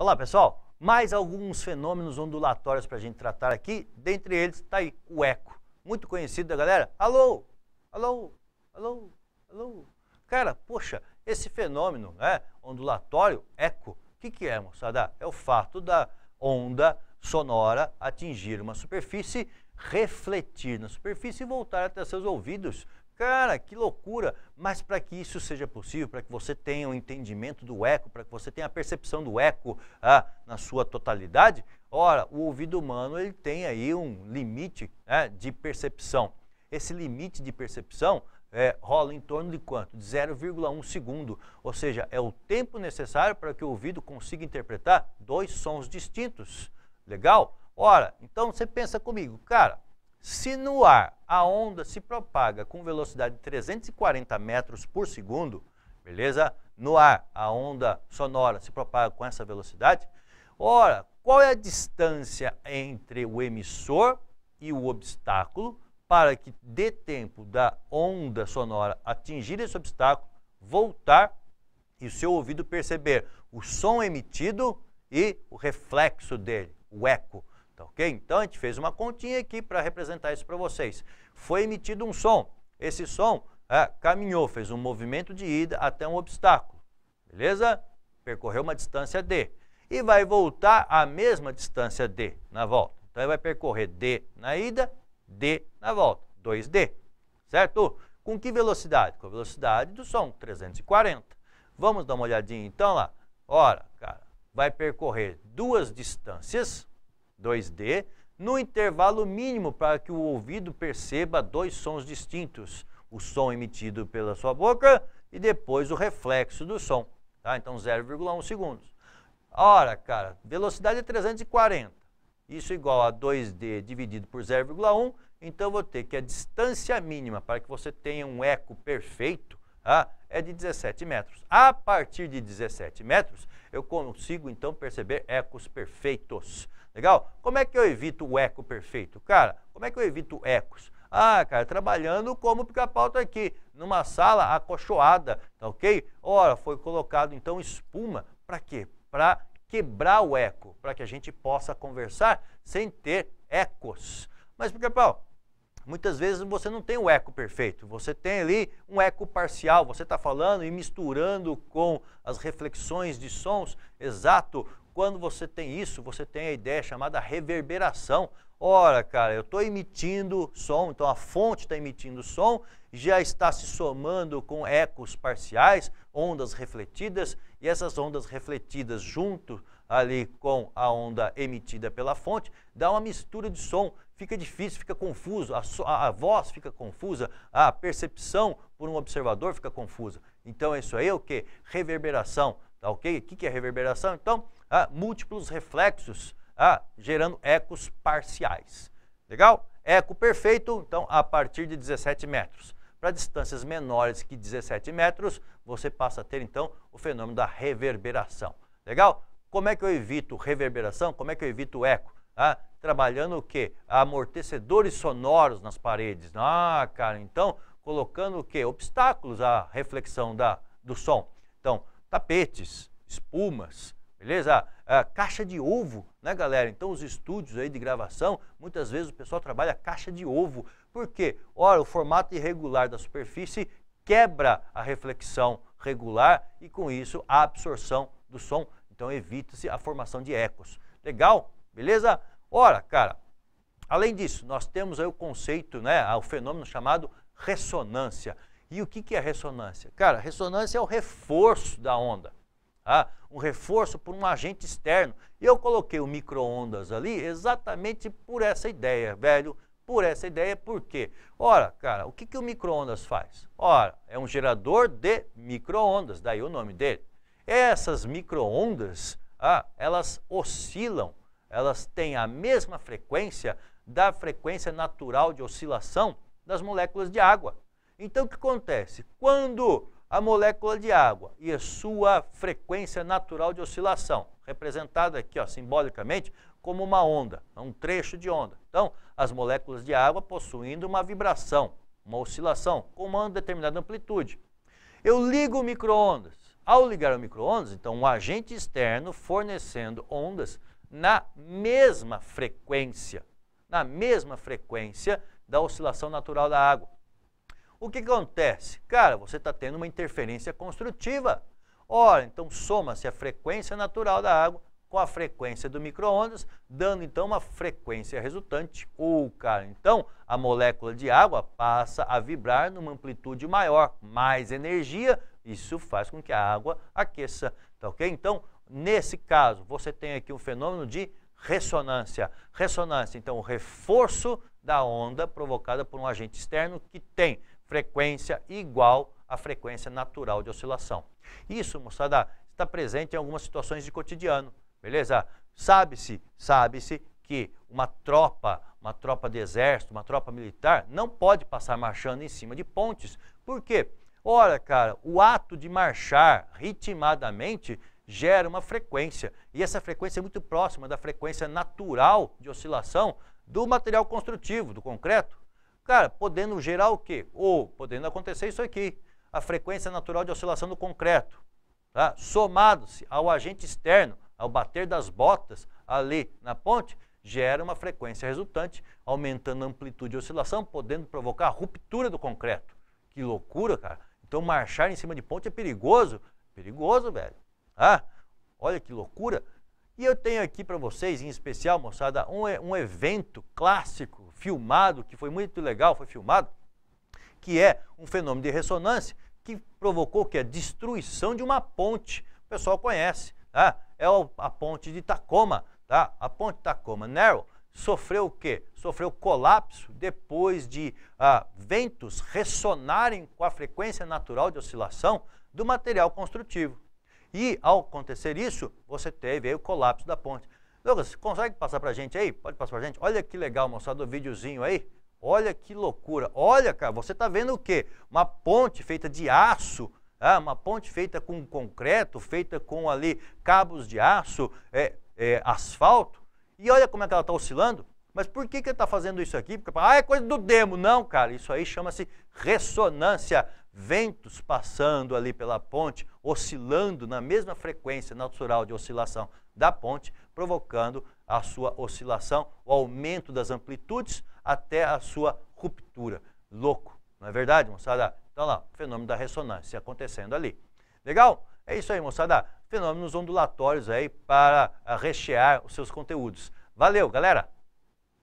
Olá, pessoal. Mais alguns fenômenos ondulatórios para a gente tratar aqui. Dentre eles está aí o eco. Muito conhecido da galera. Alô, alô, alô, alô. Cara, poxa, esse fenômeno né, ondulatório, eco, o que, que é, moçada? É o fato da onda sonora atingir uma superfície, refletir na superfície e voltar até seus ouvidos Cara, que loucura! Mas para que isso seja possível, para que você tenha o um entendimento do eco, para que você tenha a percepção do eco ah, na sua totalidade, ora, o ouvido humano ele tem aí um limite né, de percepção. Esse limite de percepção é, rola em torno de quanto? De 0,1 segundo. Ou seja, é o tempo necessário para que o ouvido consiga interpretar dois sons distintos. Legal? Ora, então você pensa comigo, cara, se no ar a onda se propaga com velocidade de 340 metros por segundo, beleza? No ar a onda sonora se propaga com essa velocidade. Ora, qual é a distância entre o emissor e o obstáculo para que dê tempo da onda sonora atingir esse obstáculo, voltar e o seu ouvido perceber o som emitido e o reflexo dele, o eco. Tá ok? Então a gente fez uma continha aqui para representar isso para vocês. Foi emitido um som. Esse som é, caminhou, fez um movimento de ida até um obstáculo. Beleza? Percorreu uma distância D. E vai voltar à mesma distância D na volta. Então ele vai percorrer D na ida, D na volta. 2D. Certo? Com que velocidade? Com a velocidade do som, 340. Vamos dar uma olhadinha então lá. Ora, cara, vai percorrer duas distâncias 2D no intervalo mínimo para que o ouvido perceba dois sons distintos, o som emitido pela sua boca e depois o reflexo do som. Tá? Então 0,1 segundos. Ora, cara, velocidade é 340. Isso é igual a 2D dividido por 0,1. Então eu vou ter que a distância mínima para que você tenha um eco perfeito tá? é de 17 metros. A partir de 17 metros, eu consigo então perceber ecos perfeitos. Legal? Como é que eu evito o eco perfeito? Cara, como é que eu evito ecos? Ah, cara, trabalhando como pica-pau tá aqui, numa sala acolchoada, tá ok? Ora, foi colocado então espuma, para quê? Para quebrar o eco, para que a gente possa conversar sem ter ecos. Mas, pica-pau, muitas vezes você não tem o eco perfeito, você tem ali um eco parcial, você está falando e misturando com as reflexões de sons, exato, quando você tem isso, você tem a ideia chamada reverberação. Ora, cara, eu estou emitindo som, então a fonte está emitindo som, já está se somando com ecos parciais, ondas refletidas, e essas ondas refletidas junto ali com a onda emitida pela fonte, dá uma mistura de som. Fica difícil, fica confuso, a, so, a, a voz fica confusa, a percepção por um observador fica confusa. Então é isso aí é o que? Reverberação. Tá ok? O que é reverberação? Então, ah, múltiplos reflexos ah, gerando ecos parciais. Legal? Eco perfeito, então, a partir de 17 metros. Para distâncias menores que 17 metros, você passa a ter, então, o fenômeno da reverberação. Legal? Como é que eu evito reverberação? Como é que eu evito eco? Ah, trabalhando o quê? Amortecedores sonoros nas paredes. Ah, cara, então, colocando o quê? Obstáculos à reflexão da, do som. Então, tapetes, espumas, beleza? Ah, caixa de ovo, né, galera? Então, os estúdios aí de gravação, muitas vezes o pessoal trabalha caixa de ovo. Por quê? Ora, o formato irregular da superfície quebra a reflexão regular e, com isso, a absorção do som. Então, evita-se a formação de ecos. Legal? Beleza? Ora, cara, além disso, nós temos aí o conceito, né, o fenômeno chamado ressonância. E o que, que é ressonância? Cara, ressonância é o reforço da onda. Tá? um reforço por um agente externo. E eu coloquei o micro-ondas ali exatamente por essa ideia, velho. Por essa ideia, por quê? Ora, cara, o que, que o micro-ondas faz? Ora, é um gerador de micro-ondas, daí o nome dele. Essas micro-ondas, ah, elas oscilam, elas têm a mesma frequência da frequência natural de oscilação das moléculas de água. Então, o que acontece? Quando a molécula de água e a sua frequência natural de oscilação, representada aqui ó, simbolicamente como uma onda, é um trecho de onda. Então, as moléculas de água possuindo uma vibração, uma oscilação, com uma determinada amplitude. Eu ligo o micro-ondas. Ao ligar o micro-ondas, então, um agente externo fornecendo ondas na mesma frequência, na mesma frequência da oscilação natural da água. O que acontece? Cara, você está tendo uma interferência construtiva. Ora, então soma-se a frequência natural da água com a frequência do micro-ondas, dando então uma frequência resultante, ou, cara, então a molécula de água passa a vibrar numa amplitude maior, mais energia, isso faz com que a água aqueça, tá ok? Então, nesse caso, você tem aqui um fenômeno de ressonância. Ressonância, então, o reforço da onda provocada por um agente externo que tem frequência igual à frequência natural de oscilação. Isso, moçada, está presente em algumas situações de cotidiano, beleza? Sabe-se, sabe-se que uma tropa, uma tropa de exército, uma tropa militar, não pode passar marchando em cima de pontes. Por quê? Ora, cara, o ato de marchar ritmadamente gera uma frequência. E essa frequência é muito próxima da frequência natural de oscilação do material construtivo, do concreto. Cara, podendo gerar o quê? Ou podendo acontecer isso aqui, a frequência natural de oscilação do concreto, tá? somado-se ao agente externo, ao bater das botas ali na ponte, gera uma frequência resultante, aumentando a amplitude de oscilação, podendo provocar a ruptura do concreto. Que loucura, cara. Então marchar em cima de ponte é perigoso. Perigoso, velho. Ah, olha que loucura. E eu tenho aqui para vocês, em especial, moçada, um, um evento clássico, filmado, que foi muito legal, foi filmado, que é um fenômeno de ressonância que provocou que a destruição de uma ponte. O pessoal conhece, tá? É a ponte de Tacoma, tá? A ponte Tacoma Narrow sofreu o quê? Sofreu colapso depois de ah, ventos ressonarem com a frequência natural de oscilação do material construtivo. E ao acontecer isso, você teve o colapso da ponte. Lucas, consegue passar para a gente aí? Pode passar para a gente? Olha que legal, mostrado o videozinho aí. Olha que loucura. Olha, cara, você está vendo o quê? Uma ponte feita de aço, ah, uma ponte feita com concreto, feita com ali cabos de aço, é, é, asfalto. E olha como é que ela está oscilando. Mas por que, que ele está fazendo isso aqui? Porque, ah, é coisa do demo. Não, cara, isso aí chama-se ressonância ventos passando ali pela ponte, oscilando na mesma frequência natural de oscilação da ponte, provocando a sua oscilação, o aumento das amplitudes até a sua ruptura. Louco, não é verdade, moçada? Então lá, fenômeno da ressonância acontecendo ali. Legal? É isso aí, moçada. Fenômenos ondulatórios aí para rechear os seus conteúdos. Valeu, galera!